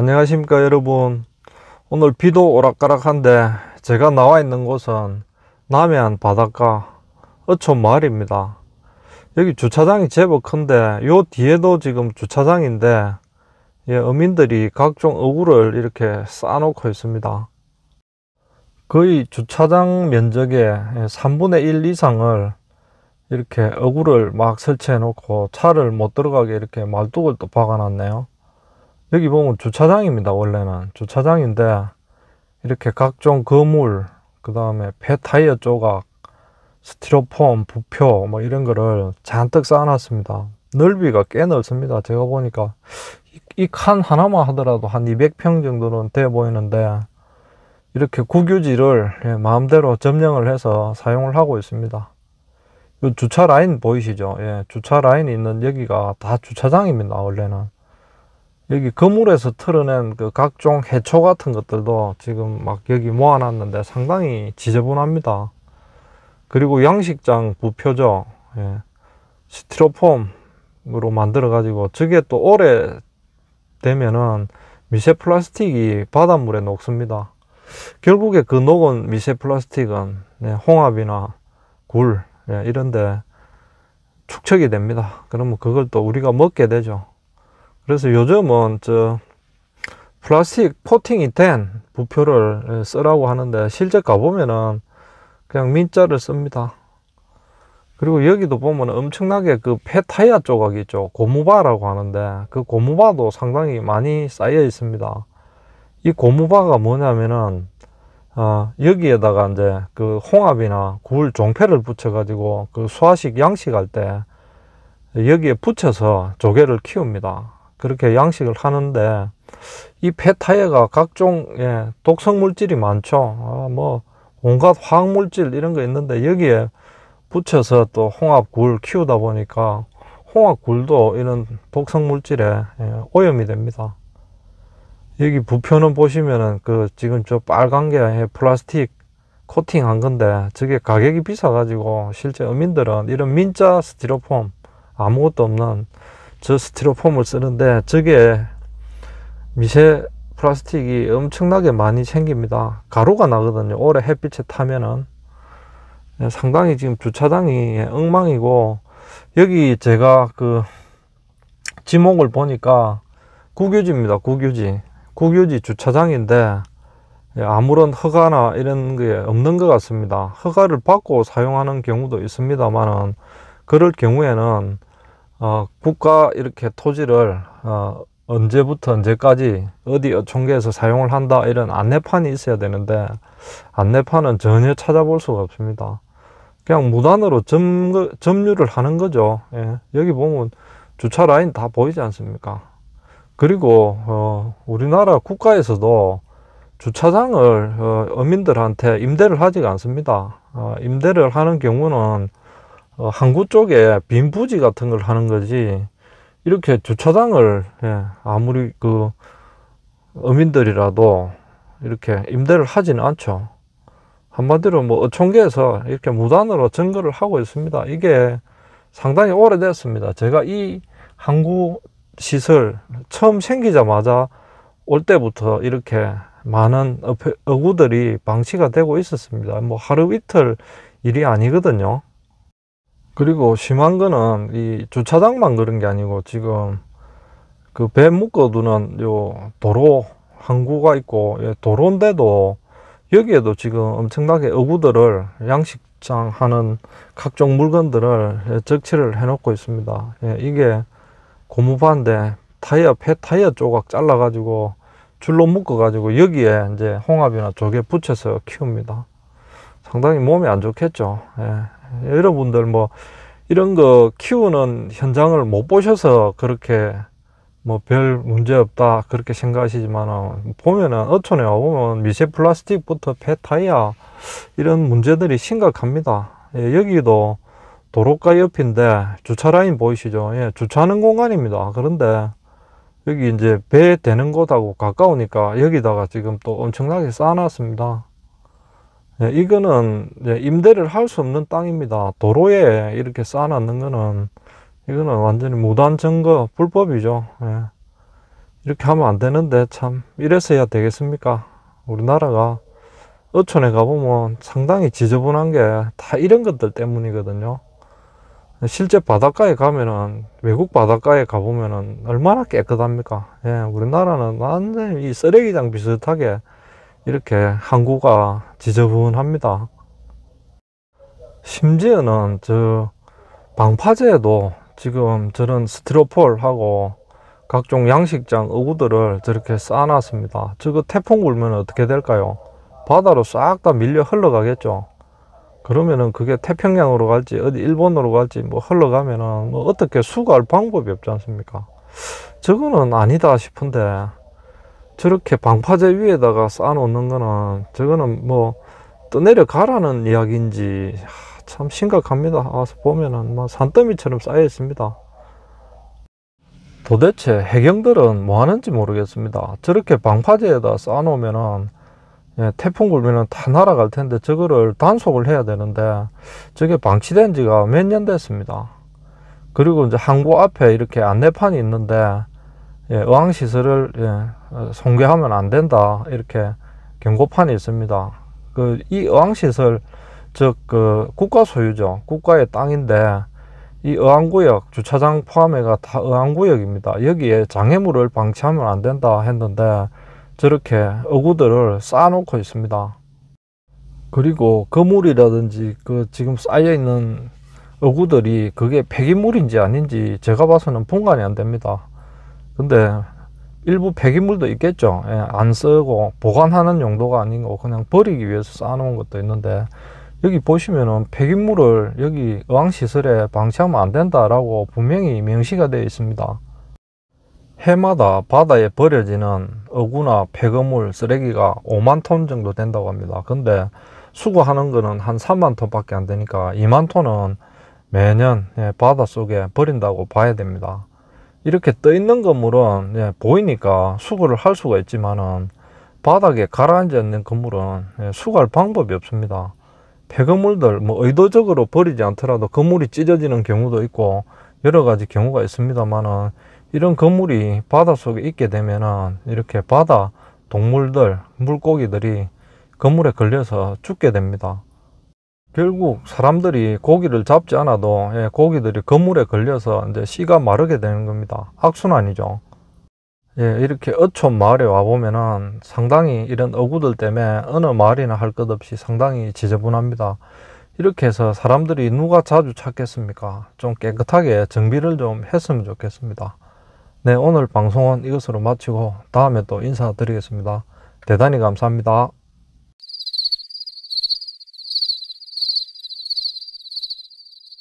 안녕하십니까 여러분 오늘 비도 오락가락한데 제가 나와 있는 곳은 남해안 바닷가 어촌 마을입니다 여기 주차장이 제법 큰데 요 뒤에도 지금 주차장인데 예, 어민들이 각종 어구를 이렇게 쌓아놓고 있습니다 거의 주차장 면적의 3분의 예, 1 이상을 이렇게 어구를 막 설치해 놓고 차를 못 들어가게 이렇게 말뚝을 또 박아 놨네요 여기 보면 주차장입니다 원래는 주차장인데 이렇게 각종 거물 그 다음에 배 타이어 조각 스티로폼 부표 뭐 이런 거를 잔뜩 쌓아놨습니다 넓이가 꽤 넓습니다 제가 보니까 이 칸 하나만 하더라도 한 200평 정도는 돼 보이는데 이렇게 국유지를 예, 마음대로 점령을 해서 사용을 하고 있습니다 이 주차 라인 보이시죠 예, 주차 라인이 있는 여기가 다 주차장입니다 원래는 여기 건물에서 털어낸 그 각종 해초 같은 것들도 지금 막 여기 모아놨는데 상당히 지저분합니다. 그리고 양식장 부표죠. 예. 스티로폼으로 만들어 가지고 저게 또 오래 되면은 미세 플라스틱이 바닷물에 녹습니다. 결국에 그 녹은 미세 플라스틱은 예, 홍합이나 굴 예, 네, 이런데 축적이 됩니다. 그러면 그걸 또 우리가 먹게 되죠. 그래서 요즘은 저 플라스틱 코팅이 된 부표를 쓰라고 하는데 실제 가보면은 그냥 민자를 씁니다 그리고 여기도 보면 엄청나게 그 폐타이어 조각이 있죠 고무바라고 하는데 그 고무바도 상당히 많이 쌓여 있습니다 이 고무바가 뭐냐면은 어, 여기에다가 이제 그 홍합이나 굴 종패를 붙여 가지고 그 수화식 양식할 때 여기에 붙여서 조개를 키웁니다 그렇게 양식을 하는데 이 폐타이어가 각종 예, 독성 물질이 많죠. 아, 뭐 온갖 화학 물질 이런 거 있는데 여기에 붙여서 또 홍합굴 키우다 보니까 홍합굴도 이런 독성 물질에 예, 오염이 됩니다. 여기 부표는 보시면은 그 지금 저 빨간 게 플라스틱 코팅 한 건데 저게 가격이 비싸 가지고 실제 어민들은 이런 민자 스티로폼 아무것도 없는 저 스티로폼을 쓰는데 저게 미세 플라스틱이 엄청나게 많이 생깁니다. 가루가 나거든요. 오래 햇빛에 타면은 예, 상당히 지금 주차장이 엉망이고 여기 제가 그 지목을 보니까 국유지입니다. 국유지. 국유지 주차장인데 예, 아무런 허가나 이런 게 없는 것 같습니다. 허가를 받고 사용하는 경우도 있습니다만은 그럴 경우에는 어, 국가 이렇게 토지를 어, 언제부터 언제까지 어디 총계에서 사용을 한다 이런 안내판이 있어야 되는데 안내판은 전혀 찾아볼 수가 없습니다. 그냥 무단으로 점, 점유를 하는 거죠. 예. 여기 보면 주차 라인 다 보이지 않습니까? 그리고 어, 우리나라 국가에서도 주차장을 어, 민들한테 임대를 하지 않습니다. 어, 임대를 하는 경우는 어, 항구 쪽에 빈 부지 같은 걸 하는 거지 이렇게 주차장을 예, 아무리 그 어민들이라도 이렇게 임대를 하지는 않죠 한마디로 뭐 어촌계에서 이렇게 무단으로 증거를 하고 있습니다 이게 상당히 오래됐습니다 제가 이 항구 시설 처음 생기자마자 올 때부터 이렇게 많은 어구들이 방치가 되고 있었습니다 뭐 하루 이틀 일이 아니거든요 그리고 심한 거는 이 주차장만 그런 게 아니고 지금 그 배 묶어두는 요 도로 항구가 있고 예, 도로인데도 여기에도 지금 엄청나게 어구들을 양식장 하는 각종 물건들을 예, 적치를 해 놓고 있습니다 예, 이게 고무바데 타이어 폐 타이어 조각 잘라 가지고 줄로 묶어 가지고 여기에 이제 홍합이나 조개 붙여서 키웁니다 상당히 몸이안 좋겠죠 예, 여러분들 뭐 이런 거 키우는 현장을 못 보셔서 그렇게 뭐 별 문제 없다 그렇게 생각하시지만 보면은 어촌에 와보면 미세 플라스틱부터 폐타이어 이런 문제들이 심각합니다 예, 여기도 도로가 옆인데 주차 라인 보이시죠 예, 주차하는 공간입니다 그런데 여기 이제 배 되는 곳하고 가까우니까 여기다가 지금 또 엄청나게 쌓아놨습니다 예, 이거는 임대를 할 수 없는 땅입니다. 도로에 이렇게 쌓아놓는 거는 이거는 완전히 무단 증거 불법이죠. 예, 이렇게 하면 안 되는데 참 이래서야 되겠습니까? 우리나라가 어촌에 가보면 상당히 지저분한 게 다 이런 것들 때문이거든요. 실제 바닷가에 가면은 외국 바닷가에 가보면은 얼마나 깨끗합니까? 예, 우리나라는 완전히 이 쓰레기장 비슷하게 이렇게 항구가 지저분합니다 심지어는 저 방파제에도 지금 저런 스티로폴하고 각종 양식장 어구들을 저렇게 쌓아놨습니다 저거 태풍 불면 어떻게 될까요 바다로 싹 다 밀려 흘러가겠죠 그러면은 그게 태평양으로 갈지 어디 일본으로 갈지 뭐 흘러가면은 뭐 어떻게 수거할 방법이 없지 않습니까 저거는 아니다 싶은데 저렇게 방파제 위에다가 쌓아놓는 거는 저거는 뭐또 내려가라는 이야기인지 참 심각합니다. 와서 보면은 뭐 산더미처럼 쌓여 있습니다. 도대체 해경들은 뭐 하는지 모르겠습니다. 저렇게 방파제에다 쌓아놓으면은 예, 태풍 불면은 다 날아갈 텐데 저거를 단속을 해야 되는데 저게 방치된 지가 몇 년 됐습니다. 그리고 이제 항구 앞에 이렇게 안내판이 있는데 예, 어항시설을 예, 어, 송괴하면안 된다 이렇게 경고판이 있습니다. 그 이 어항시설 즉 그 국가 소유죠. 국가의 땅인데 이 어항구역 주차장 포함해가 다 어항구역입니다. 여기에 장애물을 방치하면 안 된다 했는데 저렇게 어구들을 쌓아놓고 있습니다. 그리고 그물이라든지그 지금 쌓여있는 어구들이 그게 폐기물인지 아닌지 제가 봐서는 분간이 안 됩니다. 근데 일부 폐기물도 있겠죠. 예, 안 쓰고 보관하는 용도가 아닌 거 그냥 버리기 위해서 쌓아놓은 것도 있는데 여기 보시면은 폐기물을 여기 어항시설에 방치하면 안 된다라고 분명히 명시가 되어 있습니다. 해마다 바다에 버려지는 어구나 폐거물 쓰레기가 5만 톤 정도 된다고 합니다. 근데 수거하는 거는 한 3만 톤 밖에 안 되니까 2만 톤은 매년 예, 바닷속에 버린다고 봐야 됩니다. 이렇게 떠 있는 건물은 예, 보이니까 수거를 할 수가 있지만은 바닥에 가라앉아 있는 건물은 예, 수거할 방법이 없습니다. 폐건물들 뭐 의도적으로 버리지 않더라도 건물이 찢어지는 경우도 있고 여러 가지 경우가 있습니다만은 이런 건물이 바닷속에 있게 되면은 이렇게 바다 동물들 물고기들이 건물에 걸려서 죽게 됩니다. 결국 사람들이 고기를 잡지 않아도 예, 고기들이 건물에 걸려서 이제 씨가 마르게 되는 겁니다. 악순환이죠. 예, 이렇게 어촌 마을에 와보면은 상당히 이런 어구들 때문에 어느 마을이나 할 것 없이 상당히 지저분합니다. 이렇게 해서 사람들이 누가 자주 찾겠습니까? 좀 깨끗하게 정비를 좀 했으면 좋겠습니다. 네, 오늘 방송은 이것으로 마치고 다음에 또 인사드리겠습니다. 대단히 감사합니다.